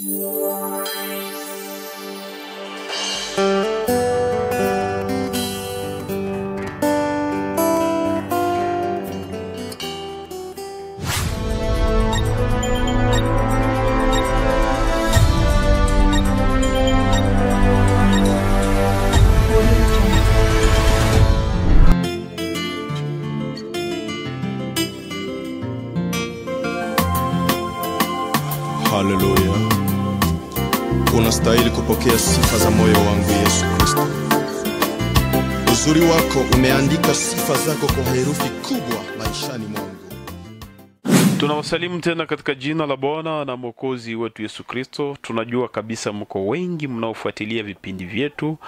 Música wako umeandika sifa zako kwa herufi kubwa maishani mwangu. Tunawasalimu tena katika jina la Bwana na Mwokozi wetu Yesu Kristo. Tunajua kabisa mko wengi mnaofuatilia vipindi vyetu.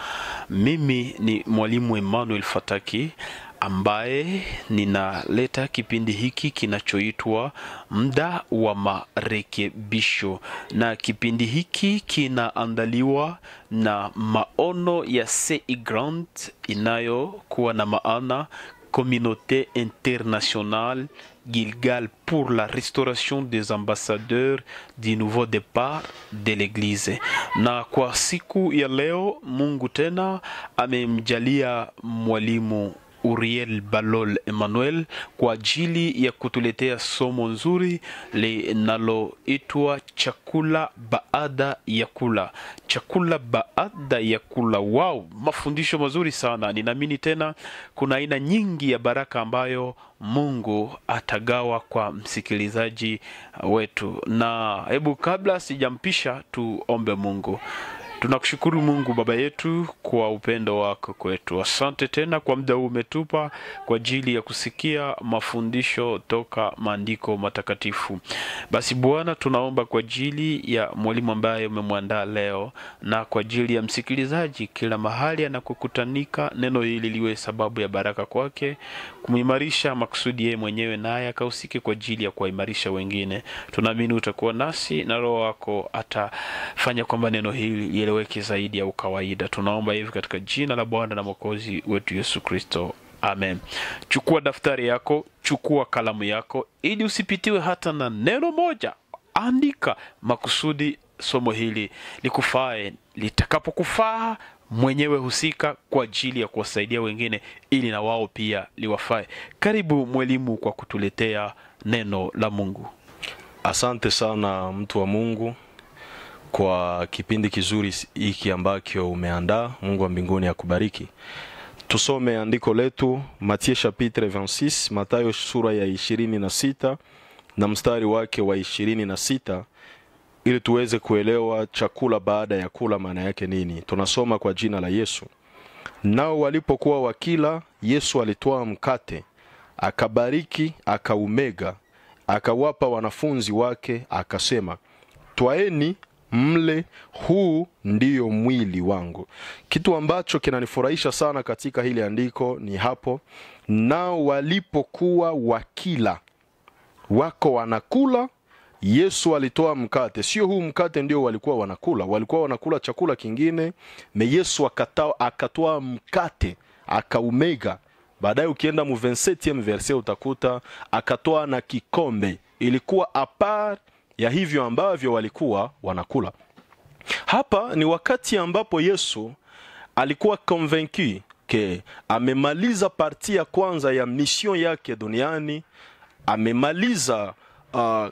Mimi ni mwalimu Emmanuel Fataki ambaye ninaleta kipindi hiki kinachoitwa Mda wa Marekebisho, na kipindi hiki kinaandaliwa na maono ya CI e Grant inayokuwa na maana Communauté internationale Gilgal pour la restauration des ambassadeurs du nouveau départ de l'Église. Na kwa siku ya leo, Mungu tena amemjalia mwalimu Uriel Balol Emmanuel kwa ajili ya kutuletea somo nzuri linaloitwa chakula baada ya kula. Chakula baada ya kula. Wow, mafundisho mazuri sana. Ninaamini tena kuna aina nyingi ya baraka ambayo Mungu atagawa kwa msikilizaji wetu, na hebu kabla sijampisha, tuombe Mungu. Tunakushukuru Mungu Baba yetu kwa upendo wako kwetu. Asante tena kwa muda huu umetupa kwa ajili ya kusikia mafundisho toka maandiko matakatifu. Basi Bwana, tunaomba kwa ajili ya mwalimu ambaye umemwandaa leo na kwa ajili ya msikilizaji kila mahali anakokutanika, neno hili liwe sababu ya baraka kwake, kumuimarisha makusudi yeye mwenyewe, naye akahusike kwa ajili ya kuwaimarisha wengine. Tunaamini utakuwa nasi na Roho wako atafanya kwamba neno hili lielewe ieleweke zaidi au kawaida. Tunaomba hivi katika jina la Bwana na Mwokozi wetu Yesu Kristo, amen. Chukua daftari yako, chukua kalamu yako, ili usipitiwe hata na neno moja. Andika makusudi somo hili likufae, litakapokufaa mwenyewe husika kwa ajili ya kuwasaidia wengine ili na wao pia liwafae. Karibu mwelimu kwa kutuletea neno la Mungu. Asante sana mtu wa Mungu kwa kipindi kizuri hiki ambacho umeandaa. Mungu wa mbinguni akubariki. Tusome andiko letu Matthieu chapitre 26, Mathayo sura ya 26 na mstari wake wa 26 ili tuweze kuelewa chakula baada ya kula maana yake nini. Tunasoma kwa jina la Yesu. Nao walipokuwa wakila, Yesu alitwaa mkate, akabariki, akaumega, akawapa wanafunzi wake, akasema, twaeni mle, huu ndiyo mwili wangu. Kitu ambacho kinanifurahisha sana katika hili andiko ni hapo, nao walipokuwa wakila, wako wanakula Yesu alitoa mkate. Sio huu mkate ndio walikuwa wanakula, walikuwa wanakula chakula kingine. Me Yesu akatoa mkate akaumega. Baadaye ukienda mu 27 verse utakuta akatoa na kikombe, ilikuwa apart ya hivyo ambavyo walikuwa wanakula. Hapa ni wakati ambapo Yesu alikuwa convaincu ke amemaliza parti ya kwanza ya mission yake duniani, amemaliza uh,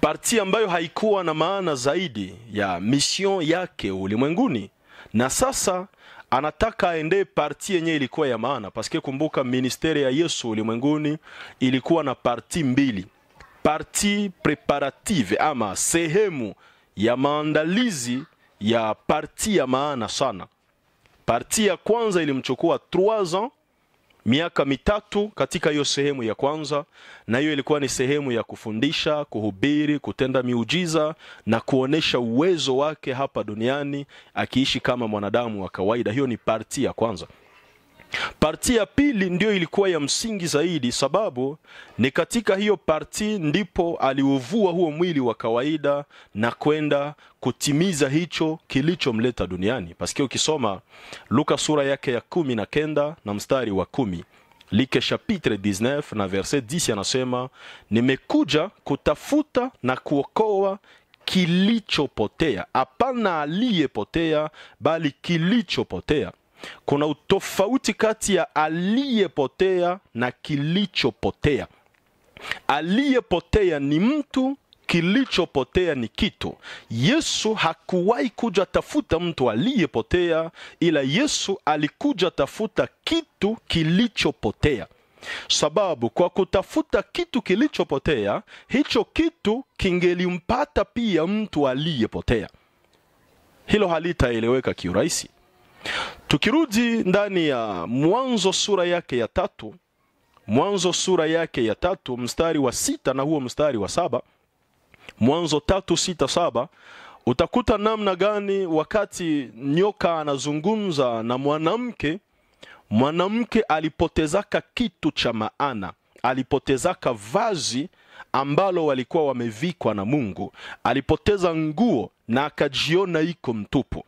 parti ambayo haikuwa na maana zaidi ya mission yake ulimwenguni, na sasa anataka aende parti yenye ilikuwa ya maana, paske kumbuka ministeri ya Yesu ulimwenguni ilikuwa na parti mbili parti preparative ama sehemu ya maandalizi ya parti ya maana sana. Parti ya kwanza ilimchukua 3 ans, miaka mitatu katika hiyo sehemu ya kwanza, na hiyo ilikuwa ni sehemu ya kufundisha, kuhubiri, kutenda miujiza na kuonesha uwezo wake hapa duniani akiishi kama mwanadamu wa kawaida. Hiyo ni parti ya kwanza. Parti ya pili ndiyo ilikuwa ya msingi zaidi, sababu ni katika hiyo parti ndipo aliuvua huo mwili wa kawaida na kwenda kutimiza hicho kilichomleta duniani. Pasikia ukisoma Luka sura yake ya kumi na kenda na mstari wa kumi Like chapitre 19 na verset 10 anasema, nimekuja kutafuta na kuokoa kilichopotea, hapana aliyepotea, bali kilichopotea kuna utofauti kati ya aliyepotea na kilichopotea. Aliyepotea ni mtu, kilichopotea ni kitu. Yesu hakuwahi kuja tafuta mtu aliyepotea, ila Yesu alikuja tafuta kitu kilichopotea sababu kwa kutafuta kitu kilichopotea, hicho kitu kingelimpata pia mtu aliyepotea. Hilo halitaeleweka kiurahisi. Tukirudi ndani ya Mwanzo sura yake ya tatu, Mwanzo sura yake ya tatu mstari wa sita na huo mstari wa saba Mwanzo tatu sita saba utakuta namna gani wakati nyoka anazungumza na mwanamke, mwanamke alipotezaka kitu cha maana, alipotezaka vazi ambalo walikuwa wamevikwa na Mungu, alipoteza nguo na akajiona iko mtupu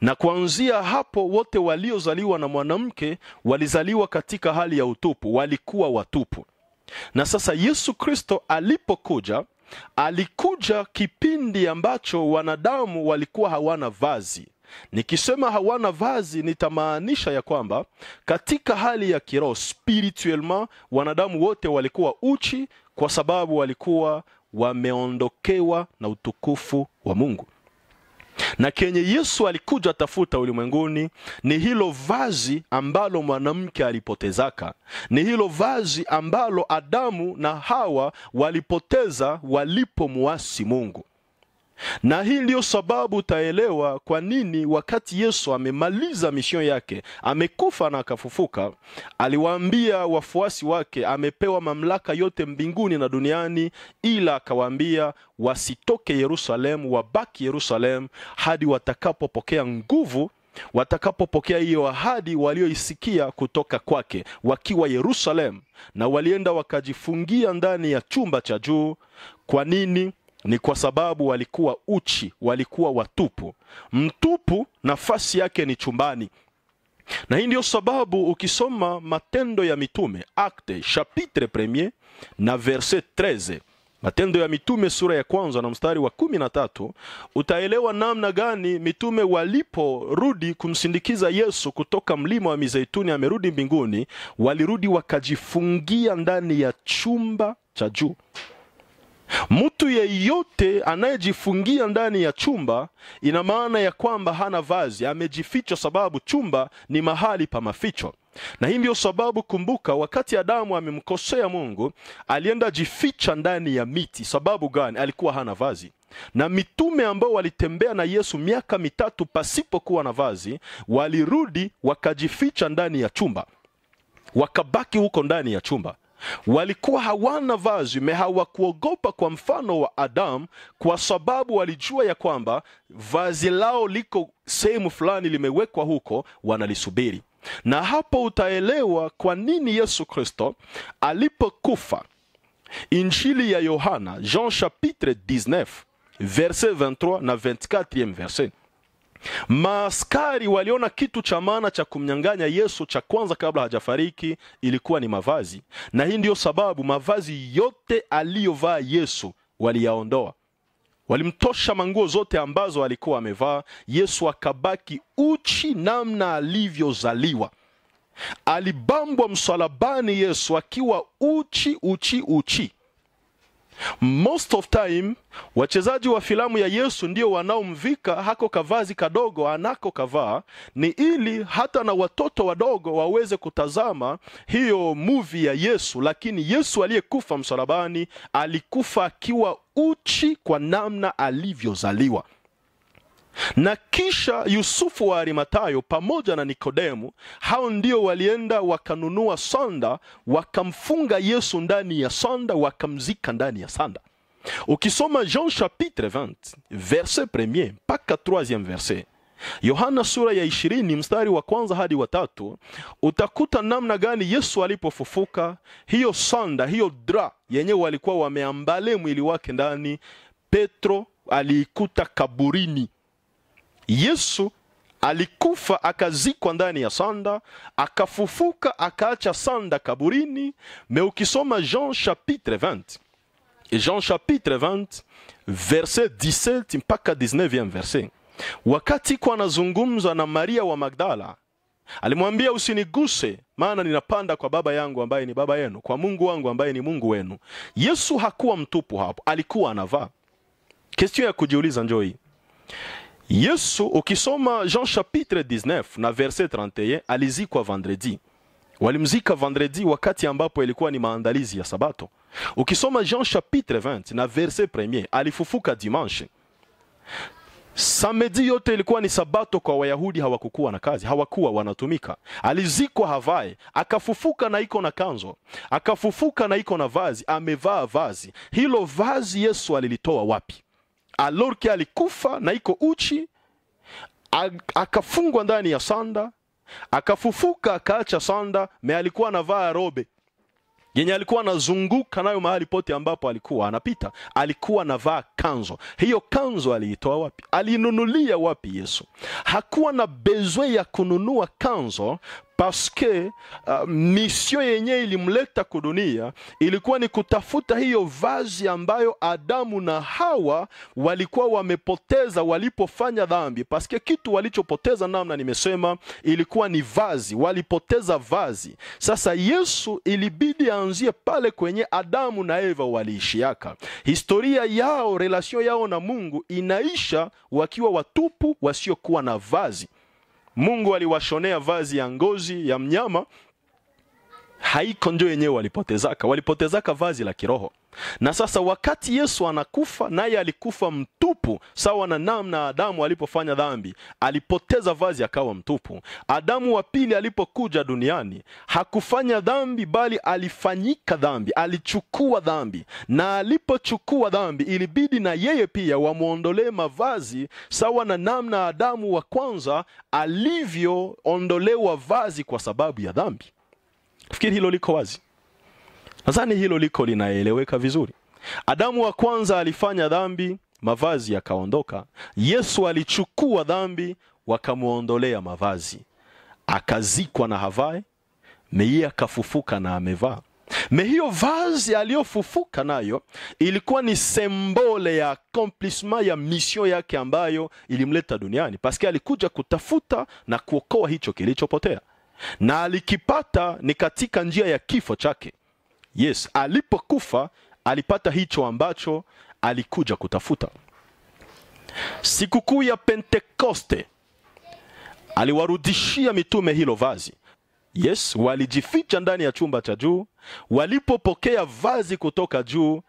na kuanzia hapo wote waliozaliwa na mwanamke walizaliwa katika hali ya utupu, walikuwa watupu. Na sasa Yesu Kristo alipokuja, alikuja kipindi ambacho wanadamu walikuwa hawana vazi. Nikisema hawana vazi nitamaanisha ya kwamba katika hali ya kiroho spiritualma, wanadamu wote walikuwa uchi, kwa sababu walikuwa wameondokewa na utukufu wa Mungu na kenye Yesu alikuja tafuta ulimwenguni ni hilo vazi ambalo mwanamke alipotezaka, ni hilo vazi ambalo Adamu na Hawa walipoteza walipomuasi Mungu na hii ndiyo sababu utaelewa kwa nini wakati Yesu amemaliza misio yake, amekufa na akafufuka, aliwaambia wafuasi wake amepewa mamlaka yote mbinguni na duniani, ila akawaambia wasitoke Yerusalemu, wabaki Yerusalemu hadi watakapopokea nguvu, watakapopokea hiyo ahadi walioisikia kutoka kwake wakiwa Yerusalemu. Na walienda wakajifungia ndani ya chumba cha juu. Kwa nini? ni kwa sababu walikuwa uchi, walikuwa watupu. Mtupu nafasi yake ni chumbani, na hii ndiyo sababu ukisoma Matendo ya Mitume acte chapitre premier na verset 13 Matendo ya Mitume sura ya kwanza na mstari wa kumi na tatu utaelewa namna gani mitume waliporudi kumsindikiza Yesu kutoka mlima wa Mizeituni amerudi mbinguni, walirudi wakajifungia ndani ya chumba cha juu. Mtu yeyote anayejifungia ndani ya chumba, ina maana ya kwamba hana vazi, amejificha, sababu chumba ni mahali pa maficho. Na hii ndiyo sababu, kumbuka, wakati Adamu amemkosea Mungu, alienda jificha ndani ya miti. Sababu gani? Alikuwa hana vazi. Na mitume ambao walitembea na Yesu miaka mitatu pasipokuwa na vazi, walirudi wakajificha ndani ya chumba, wakabaki huko ndani ya chumba walikuwa hawana vazi me hawakuogopa kwa mfano wa Adamu, kwa sababu walijua ya kwamba vazi lao liko sehemu fulani limewekwa huko, wanalisubiri. Na hapo utaelewa kwa nini Yesu Kristo alipokufa, Injili ya Yohana Jean chapitre 19 verset 23 na 24 verset Maaskari waliona kitu cha maana cha kumnyang'anya Yesu, cha kwanza kabla hajafariki ilikuwa ni mavazi, na hii ndiyo sababu mavazi yote aliyovaa Yesu waliyaondoa, walimtosha manguo zote ambazo alikuwa amevaa. Yesu akabaki uchi namna alivyozaliwa. Alibambwa msalabani Yesu akiwa uchi uchi uchi. Most of time wachezaji wa filamu ya Yesu ndio wanaomvika hako kavazi kadogo anako kavaa, ni ili hata na watoto wadogo waweze kutazama hiyo movie ya Yesu. Lakini Yesu aliyekufa msalabani alikufa akiwa uchi kwa namna alivyozaliwa na kisha Yusufu wa Arimatayo pamoja na Nikodemu, hao ndio walienda wakanunua sonda, wakamfunga Yesu ndani ya sonda, wakamzika ndani ya sanda. Ukisoma Jean chapitre 20 verset premier mpaka 3e verset, Yohana sura ya 20 mstari wa kwanza hadi wa tatu, utakuta namna gani Yesu alipofufuka, hiyo sonda, hiyo dra yenye walikuwa wameambale mwili wake ndani, Petro aliikuta kaburini Yesu alikufa akazikwa ndani ya sanda, akafufuka akaacha sanda kaburini. Me ukisoma Jean chapitre 20 Jean chapitre 20 verset 17 mpaka 19 verset, wakati kwa anazungumza na Maria wa Magdala alimwambia usiniguse, maana ninapanda kwa Baba yangu ambaye ni Baba yenu, kwa Mungu wangu ambaye ni Mungu wenu. Yesu hakuwa mtupu hapo, alikuwa anavaa. Kestion ya kujiuliza njoo hii Yesu, ukisoma Jean chapitre 19 na verset 31, alizikwa vendredi. Walimzika vendredi wakati ambapo ilikuwa ni maandalizi ya Sabato. Ukisoma Jean chapitre 20 na verset premier, alifufuka dimanche. Samedi yote ilikuwa ni Sabato kwa Wayahudi, hawakukuwa na kazi, hawakuwa wanatumika. Alizikwa havae, akafufuka na iko na kanzo, akafufuka na iko na vazi, amevaa vazi. Hilo vazi Yesu alilitoa wapi? Alorke alikufa na iko uchi, akafungwa ndani ya sanda, akafufuka akaacha sanda, me alikuwa anavaa robe yenye alikuwa anazunguka nayo mahali pote ambapo alikuwa anapita, alikuwa anavaa kanzo. Hiyo kanzo aliitoa wapi? Alinunulia wapi? Yesu hakuwa na bezwe ya kununua kanzo paske uh, misio yenye ilimleta kudunia ilikuwa ni kutafuta hiyo vazi ambayo Adamu na Hawa walikuwa wamepoteza walipofanya dhambi, paske kitu walichopoteza, namna nimesema, ilikuwa ni vazi, walipoteza vazi. Sasa Yesu ilibidi aanzie pale kwenye Adamu na Eva waliishiaka, historia yao, relasio yao na Mungu inaisha wakiwa watupu, wasiokuwa na vazi. Mungu aliwashonea vazi ya ngozi ya mnyama, haiko ndio yenyewe walipotezaka, walipotezaka vazi la kiroho na sasa wakati Yesu anakufa, naye alikufa mtupu sawa na namna Adamu alipofanya dhambi, alipoteza vazi akawa mtupu. Adamu wa pili alipokuja duniani hakufanya dhambi, bali alifanyika dhambi, alichukua dhambi, na alipochukua dhambi ilibidi na yeye pia wamwondolee mavazi sawa na namna Adamu wa kwanza alivyoondolewa vazi kwa sababu ya dhambi. Fikiri hilo liko wazi. Nadhani hilo liko linaeleweka vizuri. Adamu wa kwanza alifanya dhambi, mavazi yakaondoka. Yesu alichukua dhambi, wakamwondolea mavazi, akazikwa na havae meiye akafufuka na amevaa me. Hiyo vazi aliyofufuka nayo ilikuwa ni sembole ya accomplishment ya mission yake ambayo ilimleta duniani, paske alikuja kutafuta na kuokoa hicho kilichopotea, na alikipata ni katika njia ya kifo chake. Yes, alipokufa alipata hicho ambacho alikuja kutafuta. Sikukuu ya Pentekoste aliwarudishia mitume hilo vazi. Yes, walijificha ndani ya chumba cha juu. Walipopokea vazi kutoka juu,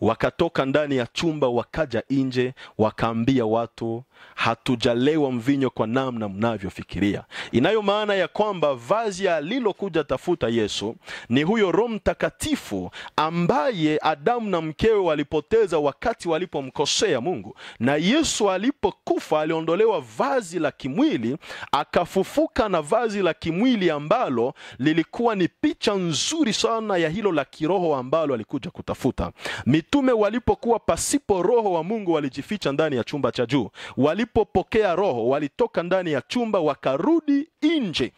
Wakatoka ndani ya chumba wakaja nje, wakaambia watu, hatujalewa mvinyo kwa namna mnavyofikiria. Inayo maana ya kwamba vazi alilokuja tafuta Yesu ni huyo Roho Mtakatifu ambaye Adamu na mkewe walipoteza wakati walipomkosea Mungu, na Yesu alipokufa aliondolewa vazi la kimwili, akafufuka na vazi la kimwili ambalo lilikuwa ni picha nzuri sana ya hilo la kiroho ambalo alikuja kutafuta Mit Mitume walipokuwa pasipo Roho wa Mungu walijificha ndani ya chumba cha juu. Walipopokea Roho walitoka ndani ya chumba wakarudi nje,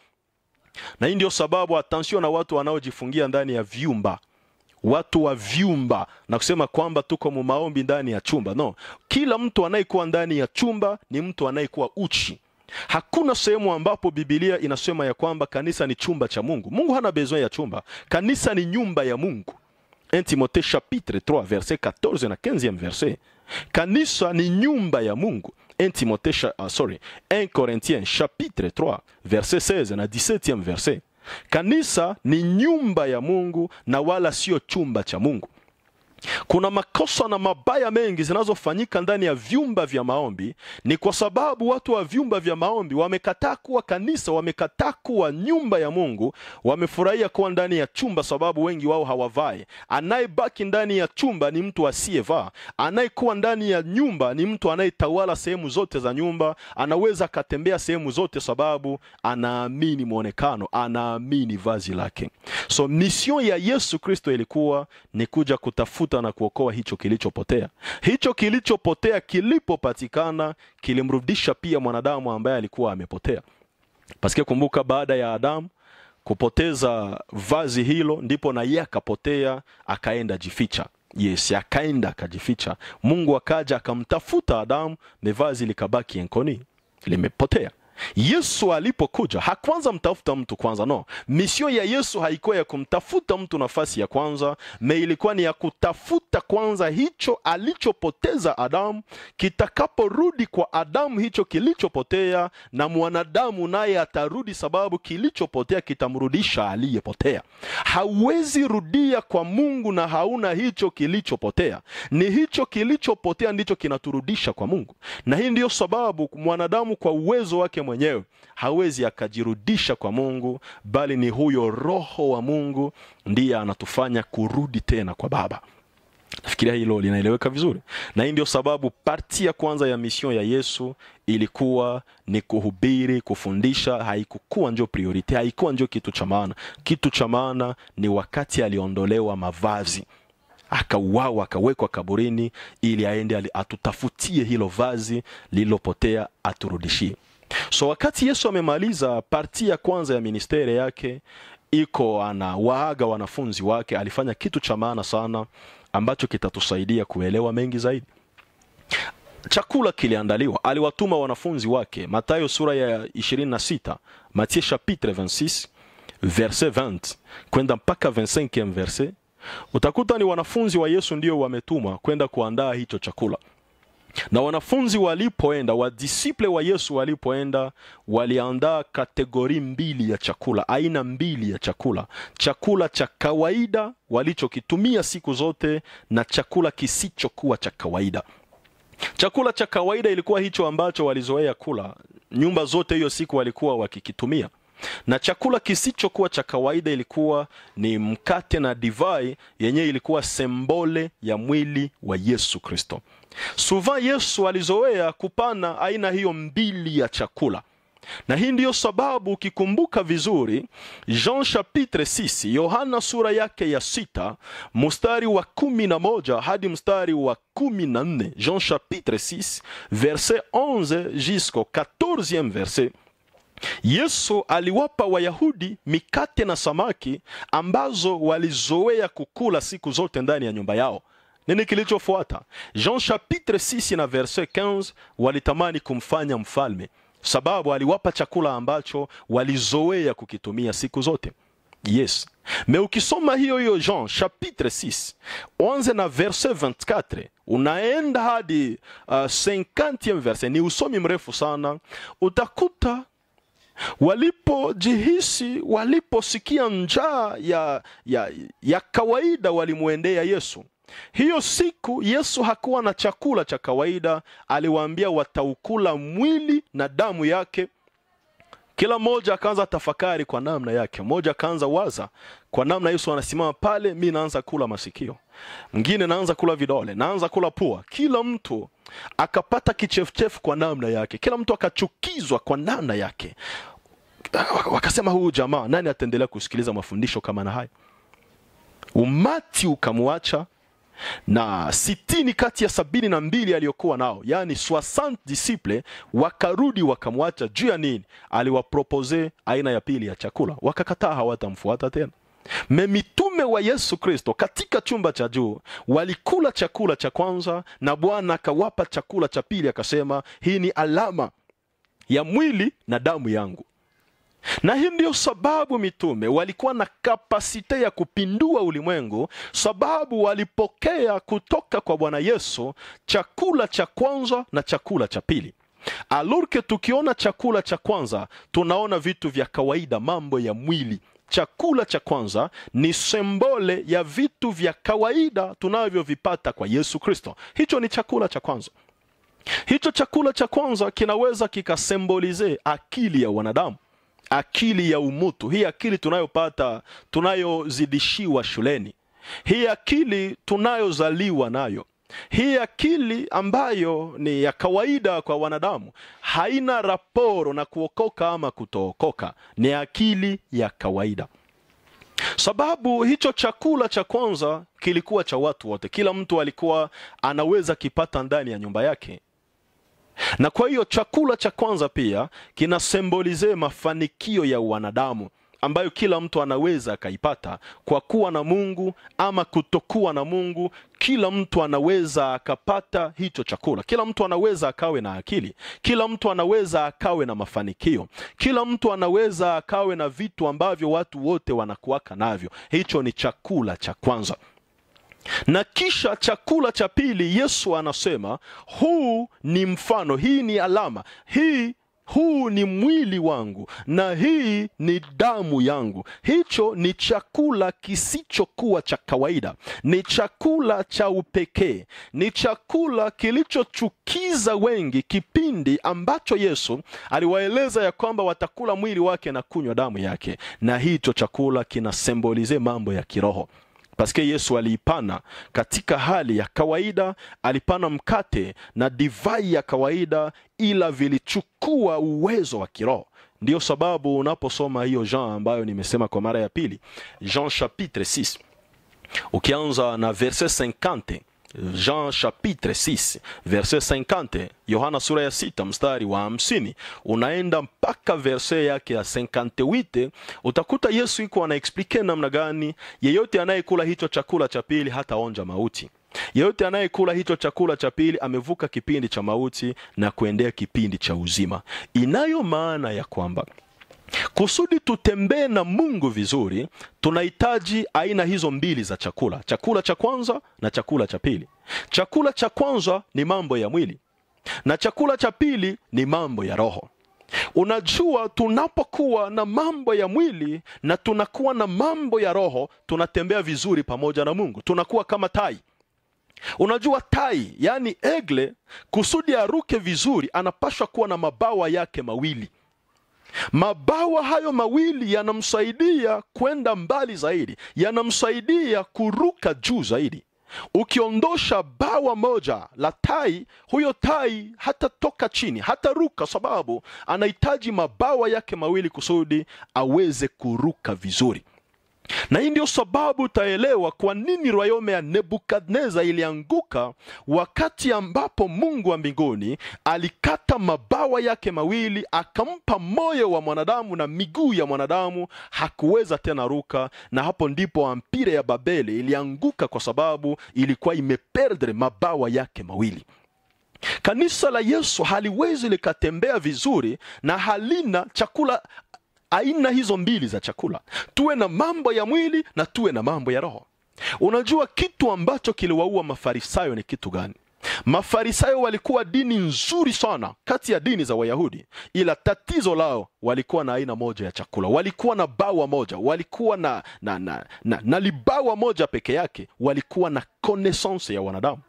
na hii ndio sababu atansio na watu wanaojifungia ndani ya vyumba watu wa vyumba na kusema kwamba tuko mu maombi ndani ya chumba. No, kila mtu anayekuwa ndani ya chumba ni mtu anayekuwa uchi. Hakuna sehemu ambapo Biblia inasema ya kwamba kanisa ni chumba cha Mungu. Mungu hana besoin ya chumba. Kanisa ni nyumba ya Mungu. 1 Timothée chapitre 3 verset 14 na 15e verset. Kanisa ni nyumba ya Mungu. 1 ah, sorry, 1 Corinthiens chapitre 3 verset 16 na 17e verset. Kanisa ni nyumba ya na wala sio chumba cha Kuna makosa na mabaya mengi zinazofanyika ndani ya vyumba vya maombi, ni kwa sababu watu wa vyumba vya maombi wamekataa kuwa kanisa, wamekataa kuwa nyumba ya Mungu, wamefurahia kuwa ndani ya chumba, sababu wengi wao hawavai. Anayebaki ndani ya chumba ni mtu asiyevaa. Anayekuwa ndani ya nyumba ni mtu anayetawala sehemu zote za nyumba, anaweza akatembea sehemu zote, sababu anaamini mwonekano, anaamini vazi lake. So mision ya Yesu Kristo ilikuwa ni kuja kutafuta kutafuta na kuokoa hicho kilichopotea. Hicho kilichopotea kilipopatikana, kilimrudisha pia mwanadamu ambaye alikuwa amepotea. Pasikia, kumbuka, baada ya Adamu kupoteza vazi hilo, ndipo na yeye akapotea, akaenda jificha. Yes, akaenda akajificha. Mungu akaja akamtafuta Adamu, ni vazi likabaki enkoni, limepotea. Yesu alipokuja hakwanza mtafuta mtu kwanza, no. Misio ya Yesu haikuwa ya kumtafuta mtu nafasi ya kwanza, me ilikuwa ni ya kutafuta kwanza hicho alichopoteza Adamu, kitakaporudi kwa Adamu hicho kilichopotea, na mwanadamu naye atarudi, sababu kilichopotea kitamrudisha aliyepotea. hauwezi rudia kwa Mungu na hauna hicho kilichopotea. Ni hicho kilichopotea ndicho kinaturudisha kwa Mungu, na hii ndiyo sababu mwanadamu kwa uwezo wake mwenyewe hawezi akajirudisha kwa Mungu, bali ni huyo Roho wa Mungu ndiye anatufanya kurudi tena kwa Baba. Nafikiria hilo linaeleweka vizuri, na hii ndio sababu parti ya kwanza ya misio ya Yesu ilikuwa ni kuhubiri, kufundisha. Haikukuwa njo priority, haikuwa njo kitu cha maana. Kitu cha maana ni wakati aliondolewa mavazi akauawa akawekwa kaburini, ili aende atutafutie hilo vazi lililopotea aturudishie. So wakati Yesu amemaliza parti ya kwanza ya ministeri yake, iko ana waaga wanafunzi wake, alifanya kitu cha maana sana ambacho kitatusaidia kuelewa mengi zaidi. Chakula kiliandaliwa, aliwatuma wanafunzi wake. Matayo sura ya 26, Matthieu chapitre 26 verset 20 kwenda mpaka 25 verset, utakuta ni wanafunzi wa Yesu ndio wametumwa kwenda kuandaa hicho chakula. Na wanafunzi walipoenda, wadisiple wa Yesu walipoenda, waliandaa kategori mbili ya chakula, aina mbili ya chakula: chakula cha kawaida walichokitumia siku zote na chakula kisichokuwa cha kawaida. Chakula cha kawaida ilikuwa hicho ambacho walizoea kula, nyumba zote hiyo siku walikuwa wakikitumia na chakula kisichokuwa cha kawaida ilikuwa ni mkate na divai yenyewe, ilikuwa sembole ya mwili wa Yesu Kristo. Suva Yesu alizoea kupana aina hiyo mbili ya chakula, na hii ndiyo sababu ukikumbuka vizuri Jean chapitre 6, Yohana sura yake ya sita mstari wa kumi na moja hadi mstari wa kumi na nne Jean chapitre 6 verset 11 jisko 14e verset. Yesu aliwapa Wayahudi mikate na samaki ambazo walizoea kukula siku zote ndani ya nyumba yao. Nini kilichofuata? Jean chapitre 6 na verse 15, walitamani kumfanya mfalme sababu aliwapa chakula ambacho walizoea kukitumia siku zote. Yes, me ukisoma hiyo hiyo Jean chapitre 6 11 na verse 24 unaenda hadi uh, 50 verse, ni usomi mrefu sana, utakuta walipojihisi waliposikia njaa ya, ya, ya kawaida walimwendea Yesu hiyo siku Yesu hakuwa na chakula cha kawaida, aliwaambia wataukula mwili na damu yake. Kila mmoja akaanza tafakari kwa namna yake. Mmoja akaanza waza kwa namna Yesu anasimama pale, mi naanza kula masikio, mwingine naanza kula vidole, naanza kula pua. Kila mtu akapata kichefuchefu kwa namna yake, kila mtu akachukizwa kwa namna yake. Wakasema, huyu jamaa nani ataendelea kusikiliza mafundisho kama na haya? Umati ukamwacha na sitini kati ya sabini na mbili aliyokuwa nao, yani soixante disciple wakarudi wakamwacha. Juu ya nini? Aliwapropose aina ya pili ya chakula, wakakataa, hawatamfuata tena. Me mitume wa Yesu Kristo katika chumba cha juu walikula chakula cha kwanza, na Bwana akawapa chakula cha pili, akasema hii ni alama ya mwili na damu yangu na hii ndiyo sababu mitume walikuwa na kapasite ya kupindua ulimwengu, sababu walipokea kutoka kwa Bwana Yesu chakula cha kwanza na chakula cha pili. Alurke, tukiona chakula cha kwanza tunaona vitu vya kawaida, mambo ya mwili. Chakula cha kwanza ni sembole ya vitu vya kawaida tunavyovipata kwa Yesu Kristo. Hicho ni chakula cha kwanza. Hicho chakula cha kwanza kinaweza kikasembolize akili ya wanadamu akili ya umutu, hii akili tunayopata tunayozidishiwa shuleni, hii akili tunayozaliwa nayo, hii akili ambayo ni ya kawaida kwa wanadamu, haina raporo na kuokoka ama kutookoka, ni akili ya kawaida. Sababu hicho chakula cha kwanza kilikuwa cha watu wote, kila mtu alikuwa anaweza kipata ndani ya nyumba yake na kwa hiyo chakula cha kwanza pia kinasembolizee mafanikio ya wanadamu ambayo kila mtu anaweza akaipata kwa kuwa na Mungu ama kutokuwa na Mungu. Kila mtu anaweza akapata hicho chakula, kila mtu anaweza akawe na akili, kila mtu anaweza akawe na mafanikio, kila mtu anaweza akawe na vitu ambavyo watu wote wanakuwaka navyo. Hicho ni chakula cha kwanza. Na kisha chakula cha pili, Yesu anasema huu ni mfano, hii ni alama, hii huu ni mwili wangu na hii ni damu yangu. Hicho ni chakula kisichokuwa cha kawaida, ni chakula cha upekee, ni chakula kilichochukiza wengi kipindi ambacho Yesu aliwaeleza ya kwamba watakula mwili wake na kunywa damu yake, na hicho chakula kinasembolize mambo ya kiroho paske Yesu aliipana katika hali ya kawaida, alipana mkate na divai ya kawaida, ila vilichukua uwezo wa kiroho. Ndiyo sababu unaposoma hiyo Jean ambayo nimesema kwa mara ya pili, Jean chapitre 6 ukianza na verse 50 Jean chapitre 6 verse 50, Yohana sura ya sita mstari wa hamsini unaenda mpaka verse yake ya 58, utakuta Yesu iko anaexplike namna gani yeyote anayekula hicho chakula cha pili hata onja mauti. Yeyote anayekula hicho chakula cha pili amevuka kipindi cha mauti na kuendea kipindi cha uzima. Inayo maana ya kwamba Kusudi tutembee na Mungu vizuri, tunahitaji aina hizo mbili za chakula, chakula cha kwanza na chakula cha pili. Chakula cha kwanza ni mambo ya mwili na chakula cha pili ni mambo ya roho. Unajua, tunapokuwa na mambo ya mwili na tunakuwa na mambo ya roho, tunatembea vizuri pamoja na Mungu, tunakuwa kama tai. Unajua tai, yaani egle, kusudi aruke vizuri, anapashwa kuwa na mabawa yake mawili Mabawa hayo mawili yanamsaidia kwenda mbali zaidi, yanamsaidia kuruka juu zaidi. Ukiondosha bawa moja la tai, huyo tai hatatoka chini, hataruka, sababu anahitaji mabawa yake mawili kusudi aweze kuruka vizuri na hii ndio sababu utaelewa kwa nini rayome ya Nebukadneza ilianguka wakati ambapo Mungu wa mbinguni alikata mabawa yake mawili, akampa moyo wa mwanadamu na miguu ya mwanadamu, hakuweza tena ruka. Na hapo ndipo ampire ya Babeli ilianguka kwa sababu ilikuwa imeperdre mabawa yake mawili. Kanisa la Yesu haliwezi likatembea vizuri na halina chakula aina hizo mbili za chakula, tuwe na mambo ya mwili na tuwe na mambo ya roho. Unajua kitu ambacho kiliwaua mafarisayo ni kitu gani? Mafarisayo walikuwa dini nzuri sana kati ya dini za Wayahudi, ila tatizo lao walikuwa na aina moja ya chakula, walikuwa na bawa moja, walikuwa na, na, na, na, na libawa moja peke yake, walikuwa na konesanse ya wanadamu,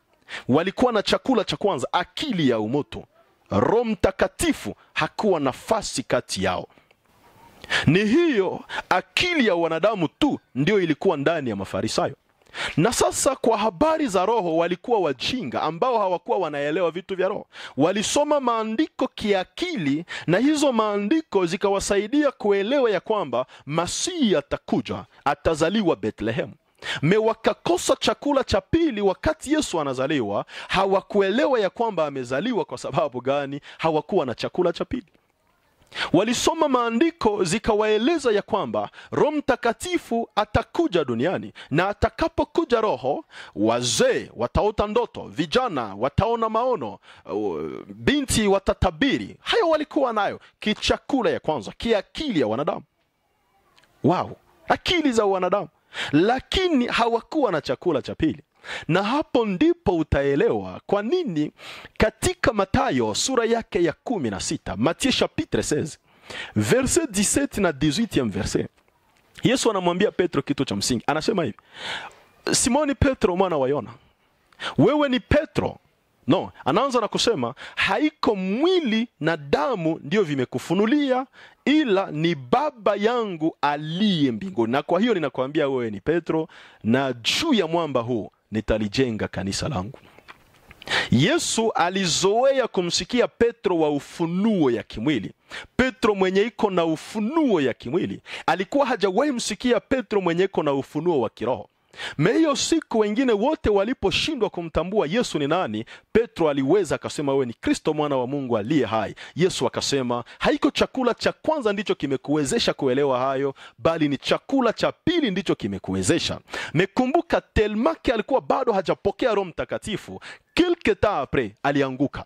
walikuwa na chakula cha kwanza, akili ya umoto. Roho Mtakatifu hakuwa nafasi kati yao. Ni hiyo akili ya wanadamu tu ndio ilikuwa ndani ya Mafarisayo. Na sasa kwa habari za roho walikuwa wajinga ambao hawakuwa wanaelewa vitu vya roho. Walisoma maandiko kiakili na hizo maandiko zikawasaidia kuelewa ya kwamba Masihi atakuja, atazaliwa Betlehemu. Me wakakosa chakula cha pili wakati Yesu anazaliwa, hawakuelewa ya kwamba amezaliwa kwa sababu gani, hawakuwa na chakula cha pili. Walisoma maandiko zikawaeleza ya kwamba Roho Mtakatifu atakuja duniani, na atakapokuja Roho, wazee wataota ndoto, vijana wataona maono, uh, binti watatabiri. Hayo walikuwa nayo kichakula ya kwanza, kiakili ya wanadamu wao, akili za wanadamu, lakini hawakuwa na chakula cha pili na hapo ndipo utaelewa kwa nini katika Matayo sura yake ya 16 Matthieu chapitre 16 verset 17 na 18 verset Yesu anamwambia Petro kitu cha msingi, anasema hivi: Simoni Petro mwana wa Yona, wewe ni Petro. No, anaanza na kusema haiko mwili na damu ndiyo vimekufunulia, ila ni Baba yangu aliye mbinguni, na kwa hiyo ninakwambia wewe ni Petro, na juu ya mwamba huu nitalijenga kanisa langu. Yesu alizoea kumsikia Petro wa ufunuo ya kimwili. Petro mwenye iko na ufunuo ya kimwili alikuwa hajawahi msikia Petro mwenye iko na ufunuo wa kiroho hiyo siku wengine wote waliposhindwa kumtambua Yesu ni nani, Petro aliweza akasema, wewe ni Kristo mwana wa Mungu aliye hai. Yesu akasema, haiko chakula cha kwanza ndicho kimekuwezesha kuelewa hayo, bali ni chakula cha pili ndicho kimekuwezesha. Mekumbuka Telmake alikuwa bado hajapokea Roho Mtakatifu, kilke ta apres alianguka.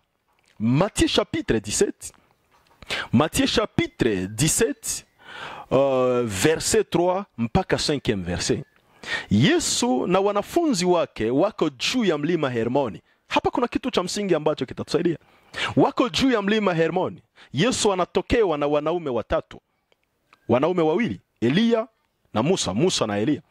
Matthieu chapitre 17, Matthieu chapitre 17 uh, verset 3 mpaka 5 verset Yesu na wanafunzi wake wako juu ya mlima Hermoni. Hapa kuna kitu cha msingi ambacho kitatusaidia. Wako juu ya mlima Hermoni. Yesu anatokewa na wanaume watatu, wanaume wawili, Eliya na Musa, Musa na Eliya.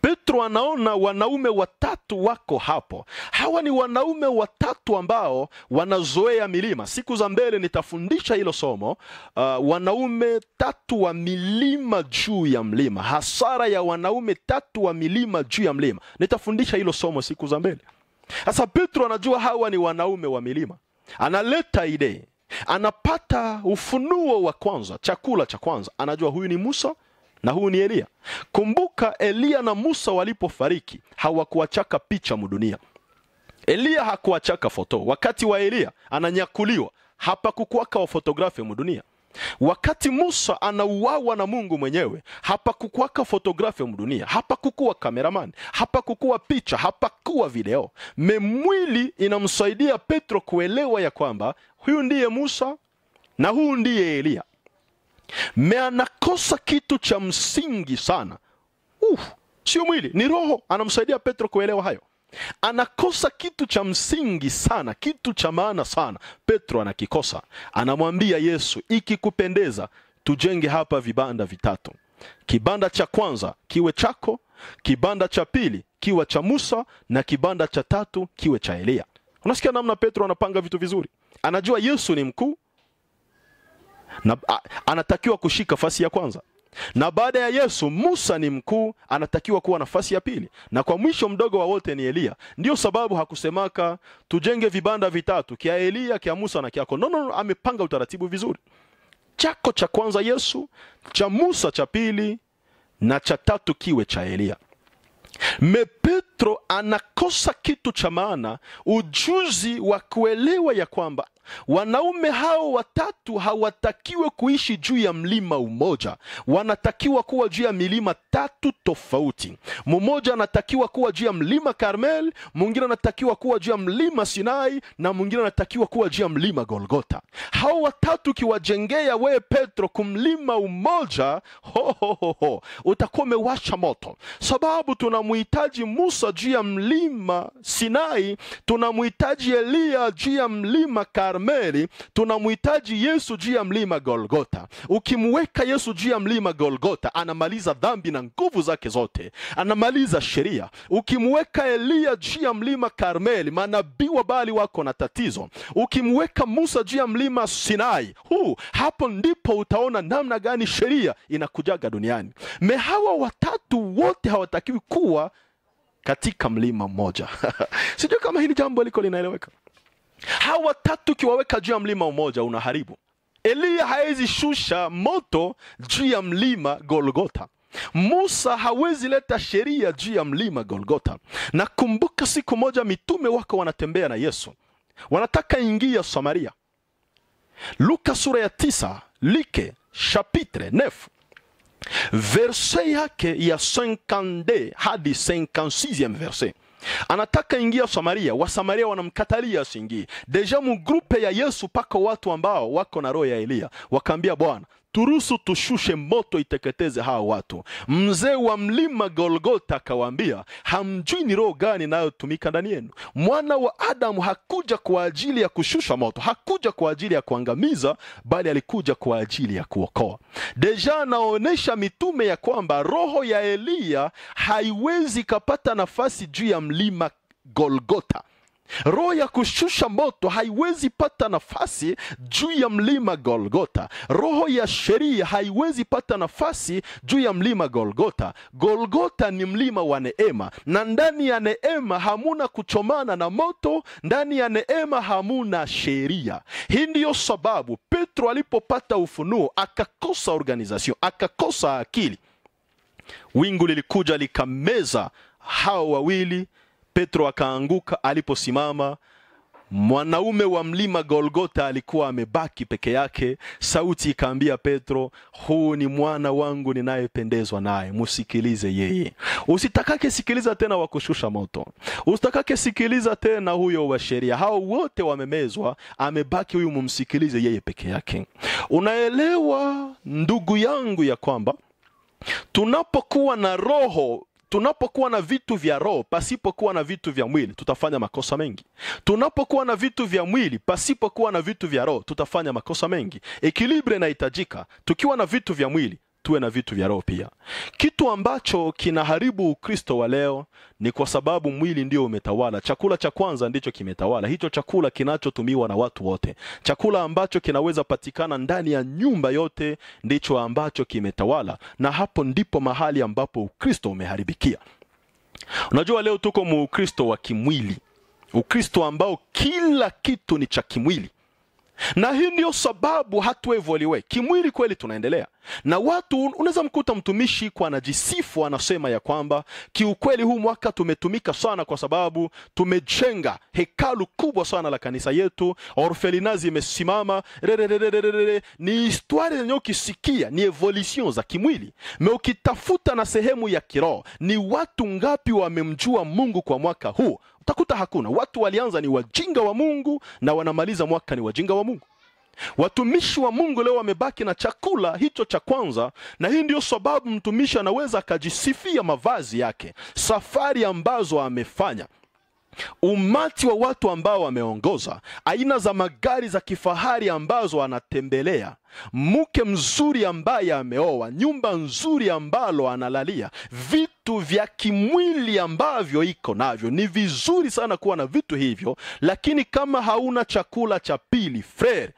Petro anaona wanaume watatu wako hapo. Hawa ni wanaume watatu ambao wanazoea milima. Siku za mbele nitafundisha hilo somo. Uh, wanaume tatu wa milima juu ya mlima, hasara ya wanaume tatu wa milima juu ya mlima. Nitafundisha hilo somo siku za mbele. Sasa Petro anajua hawa ni wanaume wa milima, analeta idee, anapata ufunuo wa kwanza, chakula cha kwanza. Anajua huyu ni Musa na huu ni Eliya. Kumbuka Eliya na Musa walipofariki hawakuachaka picha mudunia. Eliya hakuachaka foto. Wakati wa Eliya ananyakuliwa, hapakukuwaka wafotografi mudunia. Wakati Musa anauawa na Mungu mwenyewe, hapakukuwaka fotografi mudunia, hapakukuwa hapa hapakukuwa picha, hapakuwa video. Memwili inamsaidia Petro kuelewa ya kwamba huyu ndiye Musa na huu ndiye Eliya me anakosa kitu cha msingi sana. Uh, sio mwili, ni roho. Anamsaidia Petro kuelewa hayo. Anakosa kitu cha msingi sana, kitu cha maana sana. Petro anakikosa. Anamwambia Yesu, ikikupendeza tujenge hapa vibanda vitatu. Kibanda cha kwanza kiwe chako, kibanda cha pili kiwe cha Musa na kibanda cha tatu kiwe cha Eliya. Unasikia namna Petro anapanga vitu vizuri. Anajua Yesu ni mkuu, na a, anatakiwa kushika fasi ya kwanza, na baada ya Yesu Musa ni mkuu, anatakiwa kuwa nafasi ya pili, na kwa mwisho mdogo wa wote ni Eliya. Ndiyo sababu hakusemaka tujenge vibanda vitatu, kya Eliya, kya Musa na kyako. No, no, no, amepanga utaratibu vizuri. Chako cha kwanza Yesu, cha Musa cha pili, na cha tatu kiwe cha Eliya. mepet Petro anakosa kitu cha maana, ujuzi wa kuelewa ya kwamba wanaume hao watatu hawatakiwe kuishi juu ya mlima umoja, wanatakiwa kuwa juu ya milima tatu tofauti. Mmoja anatakiwa kuwa juu ya mlima Karmel, mwingine anatakiwa kuwa juu ya mlima Sinai na mwingine anatakiwa kuwa juu ya mlima Golgota. Hao watatu ukiwajengea wewe Petro kumlima umoja, ho, ho, ho, ho, utakuwa umewasha moto, sababu tunamhitaji Musa juu ya mlima Sinai, tunamhitaji Eliya juu ya mlima Karmeli, tunamhitaji Yesu juu ya mlima Golgota. Ukimweka Yesu juu ya mlima Golgota, anamaliza dhambi na nguvu zake zote, anamaliza sheria. Ukimweka Eliya juu ya mlima Karmeli, manabii wa Baali wako na tatizo. Ukimweka Musa juu ya mlima Sinai, huu hapo ndipo utaona namna gani sheria inakujaga duniani. Mehawa watatu wote hawatakiwi kuwa katika mlima mmoja. Sijui kama hili jambo liko linaeleweka. Hawa watatu ukiwaweka juu ya mlima mmoja unaharibu. Eliya hawezi shusha moto juu ya mlima Golgota. Musa hawezi leta sheria juu ya mlima Golgota. Nakumbuka siku moja mitume wako wanatembea na Yesu, wanataka ingia Samaria. Luka sura ya tisa like chapitre 9 verse yake ya 52 hadi 56 verse anataka ingia Samaria, Wasamaria wanamkatalia asiingie. Deja mugrupe ya Yesu paka watu ambao wako na roho ya Eliya, wakaambia Bwana turusu tushushe moto iteketeze hawa watu. Mzee wa mlima Golgota akawaambia, hamjui ni roho gani inayotumika ndani yenu. Mwana wa Adamu hakuja kwa ajili ya kushusha moto, hakuja kwa ajili ya kuangamiza, bali alikuja kwa ajili ya kuokoa. Deja anaonyesha mitume ya kwamba roho ya Eliya haiwezi ikapata nafasi juu ya mlima Golgota Roho ya kushusha moto haiwezi pata nafasi juu ya mlima Golgota. Roho ya sheria haiwezi pata nafasi juu ya mlima Golgota. Golgota ni mlima wa neema, na ndani ya neema hamuna kuchomana na moto, ndani ya neema hamuna sheria. Hii ndiyo sababu Petro alipopata ufunuo akakosa organization, akakosa akili. Wingu lilikuja likameza hao wawili Petro akaanguka aliposimama. Mwanaume wa mlima Golgota alikuwa amebaki peke yake. Sauti ikaambia Petro, huu ni mwana wangu ninayependezwa naye, musikilize yeye. Usitakake sikiliza tena wakushusha moto, usitakake sikiliza tena huyo wa sheria. Hao wote wamemezwa, amebaki huyu, mumsikilize yeye peke yake. Unaelewa ndugu yangu ya kwamba tunapokuwa na roho Tunapokuwa na vitu vya roho pasipokuwa na vitu vya mwili tutafanya makosa mengi. Tunapokuwa na vitu vya mwili pasipokuwa na vitu vya roho tutafanya makosa mengi. Ekilibre inahitajika. Tukiwa na vitu vya mwili tuwe na vitu vya roho pia. Kitu ambacho kinaharibu Ukristo wa leo ni kwa sababu mwili ndio umetawala. Chakula cha kwanza ndicho kimetawala, hicho chakula kinachotumiwa na watu wote, chakula ambacho kinaweza patikana ndani ya nyumba yote ndicho ambacho kimetawala, na hapo ndipo mahali ambapo Ukristo umeharibikia. Unajua, leo tuko mu Ukristo wa kimwili, Ukristo ambao kila kitu ni cha kimwili na hii ndiyo sababu hatuevoliwe kimwili. Kweli tunaendelea na watu, unaweza mkuta mtumishi kwa anajisifu anasema ya kwamba kiukweli huu mwaka tumetumika sana, kwa sababu tumejenga hekalu kubwa sana la kanisa yetu, orfelinazi imesimama Ni histwari zenye ukisikia ni evolution za kimwili me, ukitafuta na sehemu ya kiroho ni watu ngapi wamemjua Mungu kwa mwaka huu utakuta hakuna. Watu walianza ni wajinga wa Mungu na wanamaliza mwaka ni wajinga wa Mungu. Watumishi wa Mungu leo wamebaki na chakula hicho cha kwanza, na hii ndio sababu mtumishi anaweza akajisifia mavazi yake, safari ambazo amefanya umati wa watu ambao wameongoza, aina za magari za kifahari ambazo anatembelea, mke mzuri ambaye ameoa, nyumba nzuri ambalo analalia, vitu vya kimwili ambavyo iko navyo. Ni vizuri sana kuwa na vitu hivyo, lakini kama hauna chakula cha pili frere,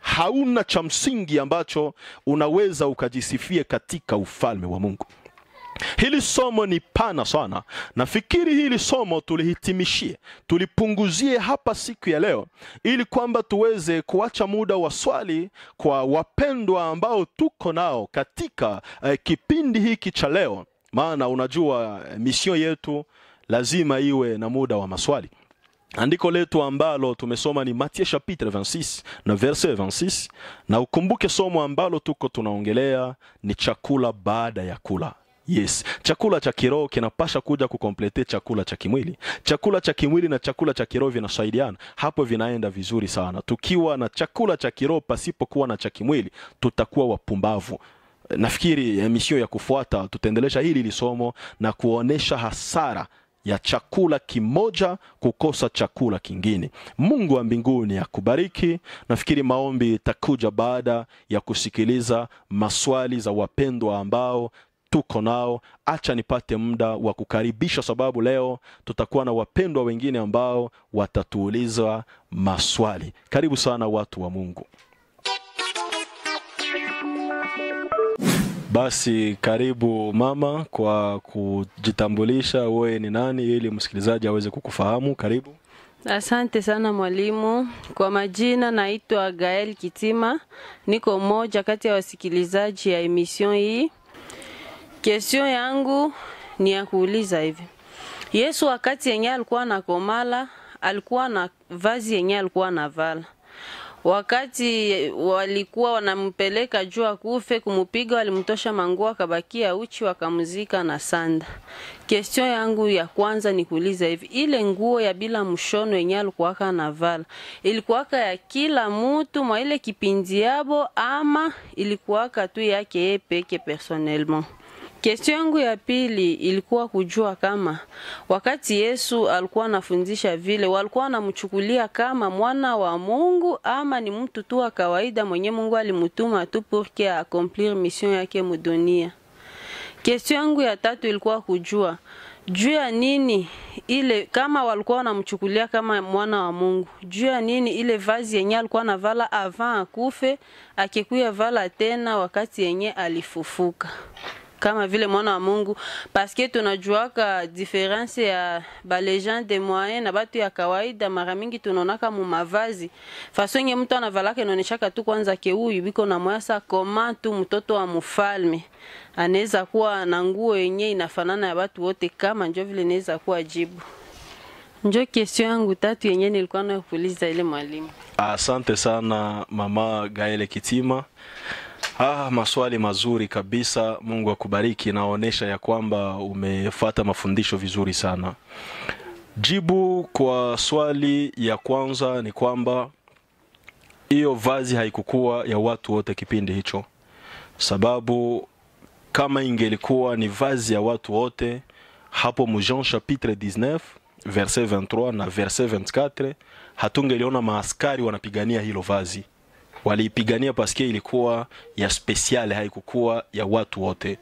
hauna cha msingi ambacho unaweza ukajisifie katika ufalme wa Mungu. Hili somo ni pana sana. Nafikiri hili somo tulihitimishie, tulipunguzie hapa siku ya leo, ili kwamba tuweze kuacha muda wa swali kwa wapendwa ambao tuko nao katika eh, kipindi hiki cha leo, maana unajua eh, misio yetu lazima iwe na muda wa maswali. Andiko letu ambalo tumesoma ni Matthieu chapitre 26 na verse 26, na ukumbuke somo ambalo tuko tunaongelea ni chakula baada ya kula. Yes, chakula cha kiroho kinapasha kuja kukomplete chakula cha kimwili. Chakula cha kimwili na chakula cha kiroho vinasaidiana, hapo vinaenda vizuri sana. Tukiwa na chakula cha kiroho pasipokuwa na cha kimwili, tutakuwa wapumbavu. Nafikiri eh, misio ya kufuata tutaendelesha hili lisomo na kuonesha hasara ya chakula kimoja kukosa chakula kingine. Mungu wa mbinguni akubariki. Nafikiri maombi itakuja baada ya kusikiliza maswali za wapendwa ambao tuko nao. Acha nipate muda wa kukaribisha, sababu leo tutakuwa na wapendwa wengine ambao watatuuliza maswali. Karibu sana watu wa Mungu. Basi karibu mama, kwa kujitambulisha, wewe ni nani, ili msikilizaji aweze kukufahamu. Karibu. Asante sana mwalimu. Kwa majina naitwa Gael Kitima, niko mmoja kati ya wasikilizaji ya emission hii. Kesio yangu ni ya kuuliza hivi, Yesu wakati yenye alikuwa na komala alikuwa na vazi yenye alikuwa na vala wakati walikuwa wanampeleka juu kufe kumupiga, walimtosha manguo akabakia uchi, wakamzika na sanda. Kestion yangu ya kwanza ni kuuliza hivi, ile nguo ya bila mshono yenye alikuwaka vala ilikuwaka ya kila mutu mwa ile kipindi yabo, ama ilikuwaka tu yake yeye peke personnellement? Kestion yangu ya pili ilikuwa kujua kama wakati Yesu alikuwa anafundisha vile walikuwa anamchukulia kama mwana wa Mungu ama ni mtu tu wa kawaida mwenye Mungu alimutuma tu purke a accomplir mission yake mudunia. Kestion yangu ya tatu ilikuwa kujua juu ya nini ile kama walikuwa wanamchukulia kama mwana wa Mungu, juu ya nini ile vazi yenye alikuwa anavala avant akufe akikuya vala tena wakati yenye alifufuka kama vile mwana wa Mungu, paske tunajuaka diferense ya de moyen na batu ya kawaida. Mara mingi tunaonaka mu mavazi fasonye mtu anavalaka inaoneshaka tu kwanza ke huyu biko na mwasa koma tu mtoto wa mfalme anaweza kuwa na nguo yenye inafanana ya watu wote, kama njo vile naweza kuwa jibu Njo kestion yangu tatu yenye nilikuwa nakuuliza ile mwalimu. Asante sana mama Gaele Kitima. Ah, maswali mazuri kabisa. Mungu akubariki, naonyesha ya kwamba umefata mafundisho vizuri sana. Jibu kwa swali ya kwanza ni kwamba hiyo vazi haikukuwa ya watu wote kipindi hicho, sababu kama ingelikuwa ni vazi ya watu wote hapo mu Jean chapitre 19 verset 23 na verset 24 hatungeliona maaskari wanapigania hilo vazi waliipigania paske ilikuwa ya special, haikukuwa ya watu wote.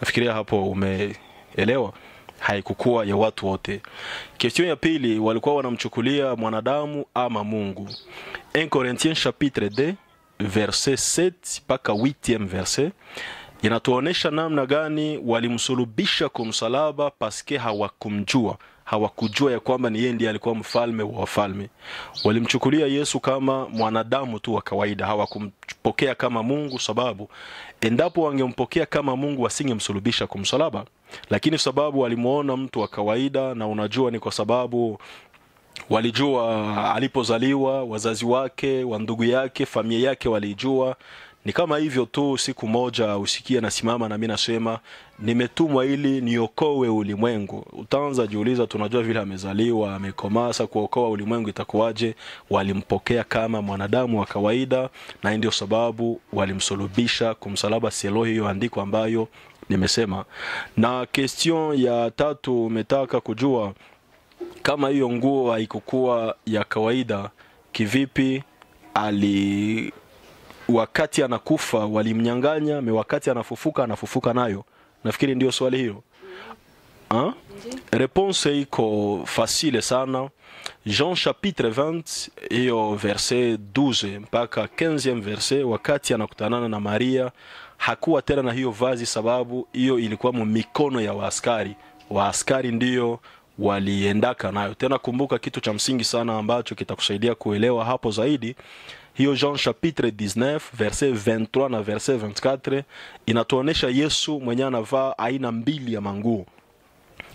Nafikiria hapo umeelewa, haikukuwa ya watu wote. Question ya pili, walikuwa wanamchukulia mwanadamu ama Mungu. 1 Corinthiens chapitre 2 verset 7 mpaka 8 verset inatuonesha namna gani walimsulubisha kumsalaba paske hawakumjua hawakujua ya kwamba ni yeye ndiye alikuwa mfalme wa wafalme. Walimchukulia Yesu kama mwanadamu tu wa kawaida, hawakumpokea kama Mungu, sababu endapo wangempokea kama Mungu wasingemsulubisha kumsalaba, lakini sababu walimwona mtu wa kawaida, na unajua ni kwa sababu walijua alipozaliwa, wazazi wake, wa ndugu yake, familia yake walijua ni kama hivyo tu, siku moja usikie nasimama na mimi nasema nimetumwa ili niokoe ulimwengu. Utaanza jiuliza, tunajua vile amezaliwa, amekomaa, kuokoa ulimwengu itakuwaje? Walimpokea kama mwanadamu wa kawaida, na ndio sababu walimsulubisha kumsalaba selo, hiyo andiko ambayo nimesema. Na question ya tatu umetaka kujua kama hiyo nguo haikukuwa ya kawaida, kivipi ali wakati anakufa walimnyang'anya, wakati anafufuka anafufuka nayo? Nafikiri ndio swali hilo. Hein? Ah? Reponse iko fasile sana. Jean chapitre 20 hiyo verse 12 mpaka 15 verse, wakati anakutanana na Maria hakuwa tena na hiyo vazi, sababu hiyo ilikuwa mu mikono ya waaskari. Waaskari ndiyo waliendaka nayo. Tena kumbuka kitu cha msingi sana ambacho kitakusaidia kuelewa hapo zaidi hiyo John chapitre 19 verset 23 na verset 24 inatuonesha Yesu mwenye anavaa aina mbili ya manguo,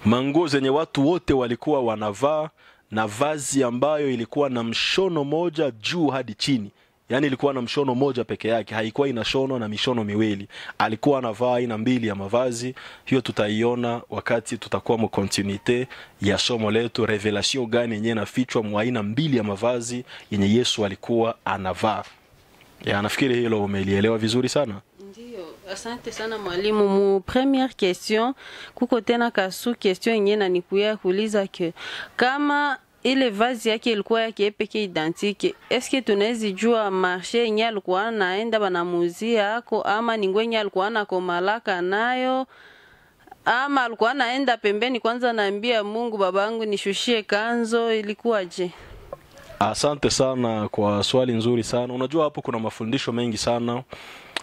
manguo zenye watu wote walikuwa wanavaa na vazi ambayo ilikuwa na mshono moja juu hadi chini yani ilikuwa na mshono moja peke yake, haikuwa inashonwa na mishono miwili. Alikuwa anavaa aina mbili ya mavazi. Hiyo tutaiona wakati tutakuwa mu continuite ya somo letu, revelation gani yenye inafichwa mwa aina mbili ya mavazi yenye Yesu alikuwa anavaa. Ya, nafikiri hilo umelielewa vizuri sana. asante sana mwalimu. Mu première question kuko tena kasu question yenye nikuya kuuliza ke kama ile vazi yake ilikuwa yake peke identique. Eske tunaezi jua marshe yenye alikuwa naenda banamuuzia ako ama ni ngwenye alikuwa nakomalaka nayo ama alikuwa naenda pembeni kwanza, naambia Mungu babangu nishushie kanzo, je? Asante sana kwa swali nzuri sana. Unajua hapo kuna mafundisho mengi sana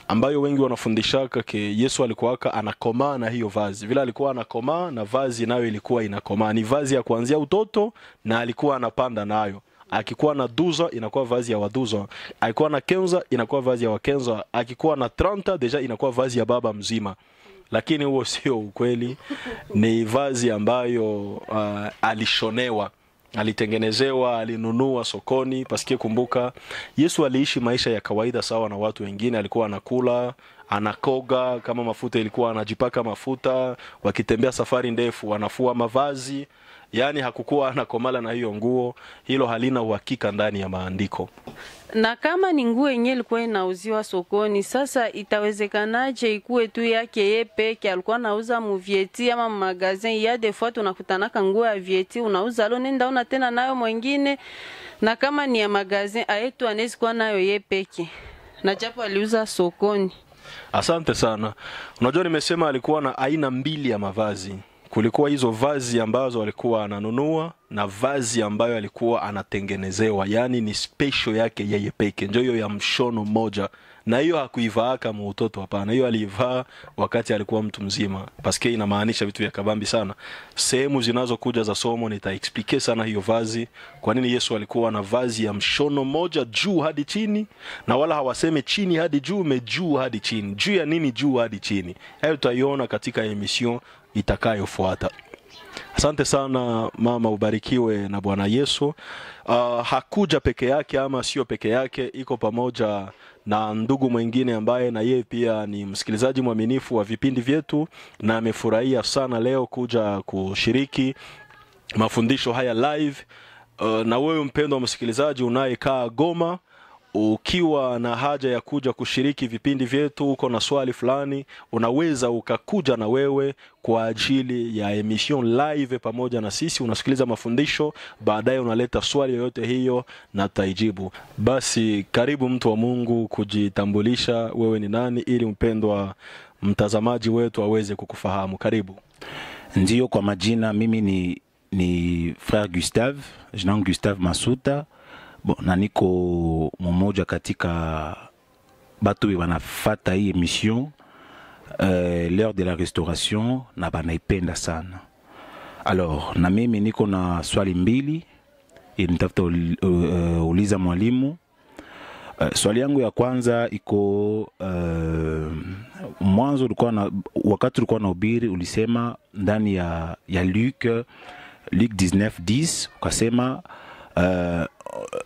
ambayo wengi wanafundishaka ke Yesu alikuwaka anakomaa na hiyo vazi, vile alikuwa anakomaa na vazi nayo ilikuwa inakomaa, ni vazi ya kuanzia utoto, na alikuwa anapanda nayo akikuwa na duza inakuwa vazi ya waduza, akikuwa na kenza inakuwa vazi ya wakenza, akikuwa na tranta deja inakuwa vazi ya baba mzima. Lakini huo sio ukweli, ni vazi ambayo uh, alishonewa alitengenezewa, alinunua sokoni. Pasikie, kumbuka Yesu aliishi maisha ya kawaida sawa na watu wengine, alikuwa anakula anakoga kama mafuta, ilikuwa anajipaka mafuta, wakitembea safari ndefu anafua mavazi, yaani hakukuwa anakomala na hiyo nguo. Hilo halina uhakika ndani ya maandiko na kama ni nguo yenye ilikuwa inauziwa sokoni, sasa itawezekanaje ikuwe tu yake ye peke alikuwa nauza muvieti ama magazin ya defoi? Tunakutanaka nguo ya vieti unauza lo, nenda una tena nayo mwingine, na kama ni ya magazin ayetu anawezi kuwa nayo ye peke, na japo aliuza sokoni. Asante sana. Unajua, nimesema alikuwa na aina mbili ya mavazi kulikuwa hizo vazi ambazo alikuwa ananunua na vazi ambayo alikuwa anatengenezewa, yaani ni special yake yeye peke, ndio hiyo ya mshono mmoja, na hiyo hakuivaaka kama hapana. Hiyo aliivaa wakati alikuwa mtu mzima, paske inamaanisha vitu vya kabambi sana. Sehemu zinazokuja za somo nitaexplike sana hiyo vazi, kwa nini Yesu alikuwa na vazi ya mshono moja juu hadi chini, na wala hawaseme chini hadi juu, mejuu hadi chini. Juu ya nini? Juu hadi chini. Hayo tutaiona katika emission itakayofuata. Asante sana mama, ubarikiwe na Bwana Yesu. Uh, hakuja peke yake ama sio peke yake, iko pamoja na ndugu mwingine ambaye na yeye pia ni msikilizaji mwaminifu wa vipindi vyetu na amefurahia sana leo kuja kushiriki mafundisho haya live. Uh, na wewe mpendwa msikilizaji unayekaa Goma ukiwa na haja ya kuja kushiriki vipindi vyetu, uko na swali fulani, unaweza ukakuja na wewe kwa ajili ya emission live pamoja na sisi. Unasikiliza mafundisho, baadaye unaleta swali yoyote hiyo na taijibu. Basi karibu mtu wa Mungu kujitambulisha, wewe ni nani, ili mpendwa mtazamaji wetu aweze kukufahamu. Karibu. Ndiyo, kwa majina mimi ni, ni Frère Gustave Jean Gustave Masuta Bo, na niko mmoja katika batu we wanafata hii emission euh, l'heure de la restauration na banaipenda sana. Alors na mimi niko na swali mbili nitafuta ul, uh, uliza mwalimu uh, swali yangu ya kwanza iko uh, mwanzo ulikuwa na wakati ulikuwa na ubiri ulisema ndani ya, ya Luke Luke 19 10 ukasema Euh,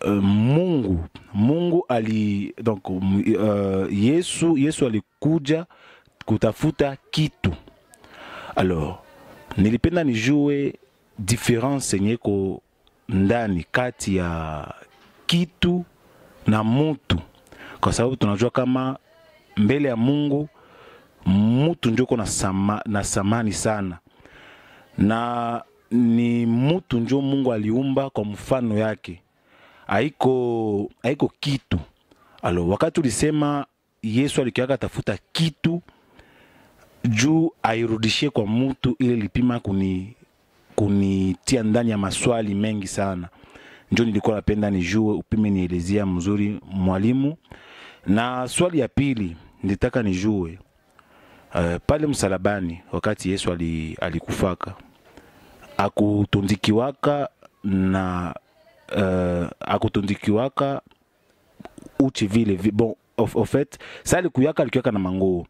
euh, Mungu Mungu ali donc uh, Yesu Yesu alikuja kutafuta kitu. Alors nilipenda nijue difference yenye ndani kati ya kitu na mutu, kwa sababu tunajua kama mbele ya Mungu mutu ndio na, sama, na samani sana na ni mutu njo Mungu aliumba kwa mfano yake, haiko haiko kitu. Alo, wakati ulisema Yesu alikiaka tafuta kitu juu airudishie kwa mutu, ili lipima kuni kunitia ndani ya maswali mengi sana, njo nilikuwa napenda nijue upime nielezea mzuri mwalimu. Na swali ya pili nilitaka nijue uh, pale msalabani wakati Yesu alikufaka ali akutundikiwaka na uh, akutundikiwaka uchi vile bon of, of fait sa alikuyaka alikuyaka na manguo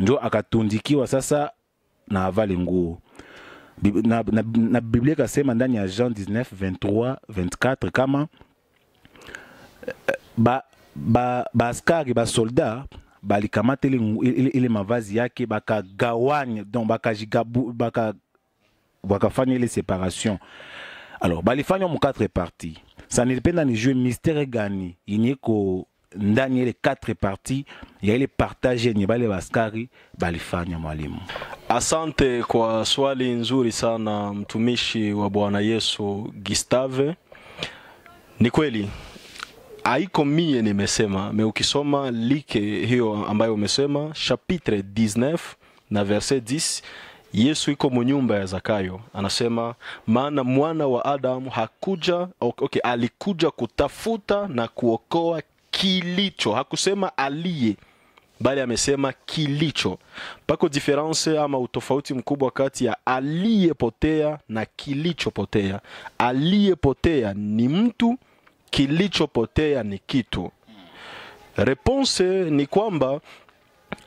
njo akatundikiwa sasa na avale nguo na, na, na Biblia ikasema ndani ya Jean 19 23 24 kama eh, ba, ba, baaskari basolda balikamata ile, mavazi yake bakagawanya donc bakajigabu baka wakafanya ile separation alors balifanya mu quatre parties jeu mystère mystère gani yenye ko ndani les quatre parties ya ile partage bale baskari balifanya. Mwalimu, asante kwa swali nzuri sana wa Bwana Yesu Gustave. Ni kweli mie nimesema, me like hiyo ambayo umesema chapitre 19 na verset 10 Yesu iko munyumba ya Zakayo, anasema maana mwana wa Adamu hakuja, okay, alikuja kutafuta na kuokoa kilicho, hakusema aliye bali amesema kilicho. Pako diferanse ama utofauti mkubwa kati ya aliyepotea na kilichopotea. Aliyepotea ni mtu, kilichopotea ni kitu. Reponse ni kwamba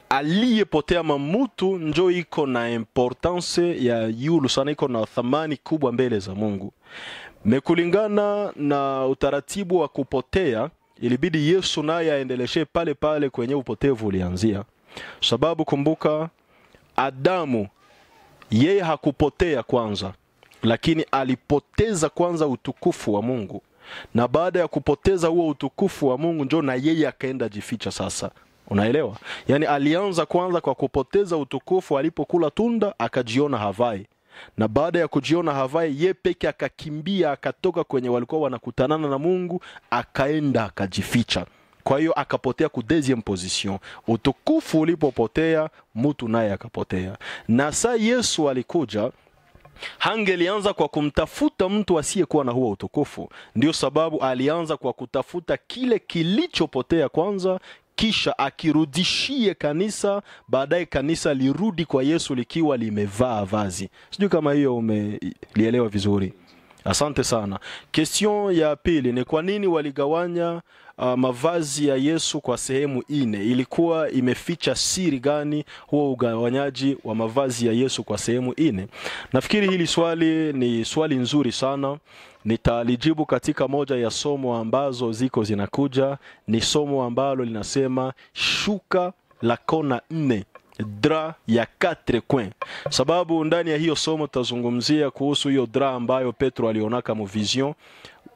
aliyepoteama mamutu njo iko na importance ya yulu sana, iko na thamani kubwa mbele za Mungu. Mekulingana na utaratibu wa kupotea, ilibidi Yesu naye aendeleshe pale pale kwenye upotevu ulianzia, sababu kumbuka, Adamu yeye hakupotea kwanza, lakini alipoteza kwanza utukufu wa Mungu, na baada ya kupoteza huo utukufu wa Mungu njo na yeye akaenda jificha sasa Unaelewa? Yaani alianza kwanza kwa kupoteza utukufu alipokula tunda, akajiona havai na baada ya kujiona havai ye peke akakimbia, akatoka kwenye walikuwa wanakutanana na Mungu, akaenda akajificha. Kwa hiyo akapotea ku deuxième position. Utukufu ulipopotea, mtu naye akapotea. Na saa Yesu alikuja alianza kwa kumtafuta mtu asiyekuwa na huo utukufu. Ndio sababu alianza kwa kutafuta kile kilichopotea kwanza, kisha akirudishie kanisa, baadaye kanisa lirudi kwa Yesu likiwa limevaa vazi. Sijui kama hiyo umelielewa vizuri. Asante sana. Question ya pili ni kwa nini waligawanya uh, mavazi ya Yesu kwa sehemu ine? Ilikuwa imeficha siri gani huo ugawanyaji wa mavazi ya Yesu kwa sehemu ine? Nafikiri hili swali ni swali nzuri sana. Nitalijibu katika moja ya somo ambazo ziko zinakuja. Ni somo ambalo linasema shuka la kona nne dra ya quatre coin, sababu ndani ya hiyo somo tutazungumzia kuhusu hiyo dra ambayo Petro alionaka muvision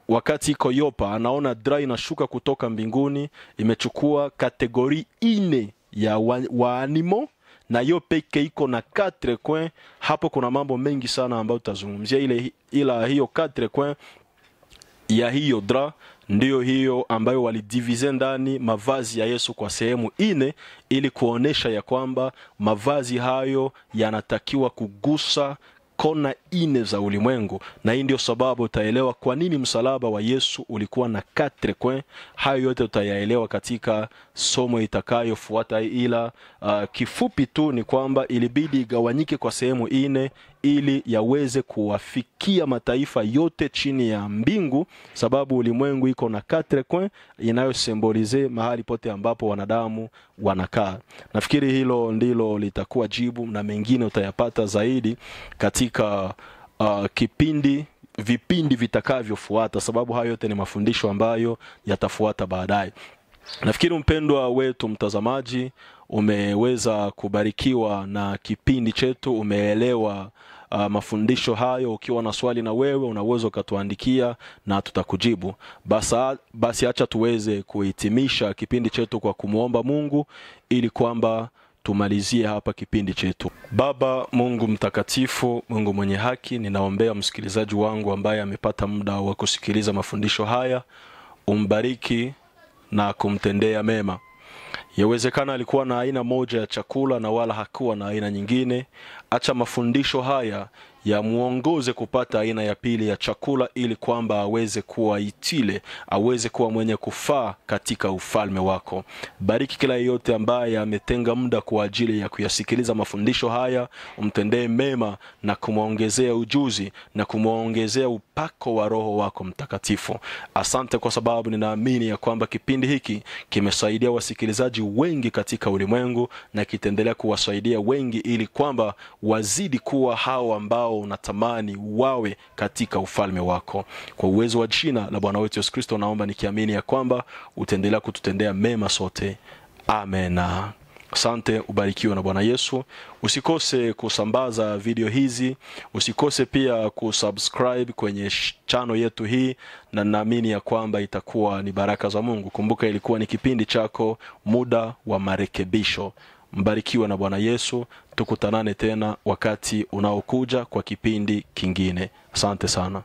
wakati iko Yopa, anaona dra inashuka kutoka mbinguni, imechukua kategori ine ya wa, waanimo na hiyo peke iko na 4 coin. Hapo kuna mambo mengi sana ambayo tutazungumzia ila hiyo 4 coin ya hiyo dra ndiyo hiyo ambayo walidivize ndani mavazi ya Yesu kwa sehemu ine, ili kuonesha ya kwamba mavazi hayo yanatakiwa kugusa kona ine za ulimwengu, na hii ndio sababu utaelewa kwa nini msalaba wa Yesu ulikuwa na katre coins. Hayo yote utayaelewa katika somo itakayofuata, ila uh, kifupi tu ni kwamba ilibidi igawanyike kwa sehemu ine ili yaweze kuwafikia mataifa yote chini ya mbingu, sababu ulimwengu iko na quatre coins inayosimbolize mahali pote ambapo wanadamu wanakaa. Nafikiri hilo ndilo litakuwa jibu, na mengine utayapata zaidi katika uh, kipindi vipindi vitakavyofuata, sababu hayo yote ni mafundisho ambayo yatafuata baadaye. Nafikiri mpendwa wetu mtazamaji, umeweza kubarikiwa na kipindi chetu, umeelewa uh, mafundisho hayo. Ukiwa na swali na wewe unaweza ukatuandikia na tutakujibu. Basa, basi acha tuweze kuhitimisha kipindi chetu kwa kumwomba Mungu ili kwamba tumalizie hapa kipindi chetu. Baba Mungu mtakatifu, Mungu mwenye haki, ninaombea msikilizaji wangu ambaye amepata muda wa kusikiliza mafundisho haya, umbariki na kumtendea mema. Yawezekana alikuwa na aina moja ya chakula na wala hakuwa na aina nyingine. Acha mafundisho haya yamwongoze kupata aina ya pili ya chakula ili kwamba aweze kuwa itile, aweze kuwa mwenye kufaa katika ufalme wako. Bariki kila yeyote ambaye ametenga muda kwa ajili ya kuyasikiliza mafundisho haya, umtendee mema na kumwongezea ujuzi na kumwongezea upako wa Roho wako Mtakatifu. Asante kwa sababu ninaamini ya kwamba kipindi hiki kimesaidia wasikilizaji wengi katika ulimwengu na kitaendelea kuwasaidia wengi ili kwamba wazidi kuwa hao ambao ambao unatamani wawe katika ufalme wako. Kwa uwezo wa jina la Bwana wetu Yesu Kristo, naomba nikiamini ya kwamba utaendelea kututendea mema sote. amena Asante, ubarikiwe na Bwana Yesu. Usikose kusambaza video hizi, usikose pia kusubscribe kwenye chano yetu hii, na naamini ya kwamba itakuwa ni baraka za Mungu. Kumbuka ilikuwa ni kipindi chako, muda wa marekebisho. Mbarikiwe na Bwana Yesu, tukutanane tena wakati unaokuja kwa kipindi kingine. Asante sana.